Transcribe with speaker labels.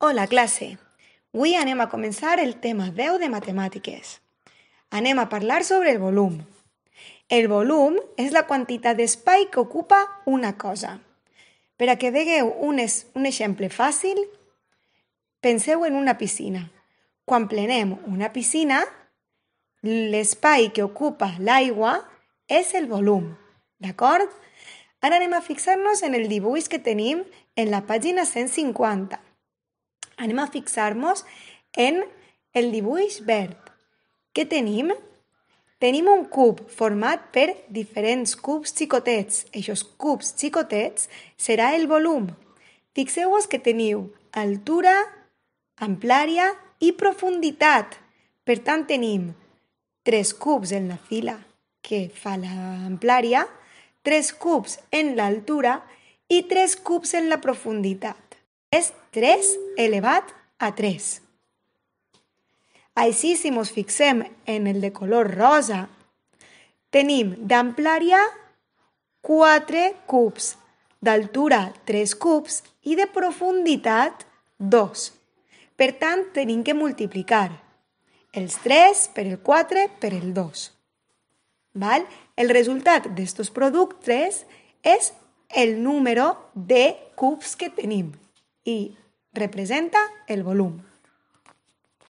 Speaker 1: Hola, classe! Avui anem a començar el tema 10 de matemàtiques. Anem a parlar sobre el volum. El volum és la quantitat d'espai que ocupa una cosa. Per a que vegueu un, es, un exemple fàcil, penseu en una piscina. Quan plenem una piscina, l'espai que ocupa l'aigua és el volum, d'acord? Ara anem a fixar-nos en el dibuix que tenim en la pàgina 150 anem a fixar-nos en el dibuix verd. Què tenim? Tenim un cub format per diferents cubs xicotets. Aquests cubs xicotets serà el volum. Fixeu-vos que teniu altura, amplària i profunditat. Per tant, tenim tres cubs en la fila que fa l'amplària, tres cubs en l'altura i tres cubs en la profunditat és 3 elevat a 3. Així, si ens fixem en el de color rosa, tenim d'amplària 4 cubs, d'altura 3 cubs i de profunditat 2. Per tant, tenim que multiplicar els 3 per el 4 per el 2. Val? El resultat d'estos productes és el número de cubs que tenim. y representa el volumen.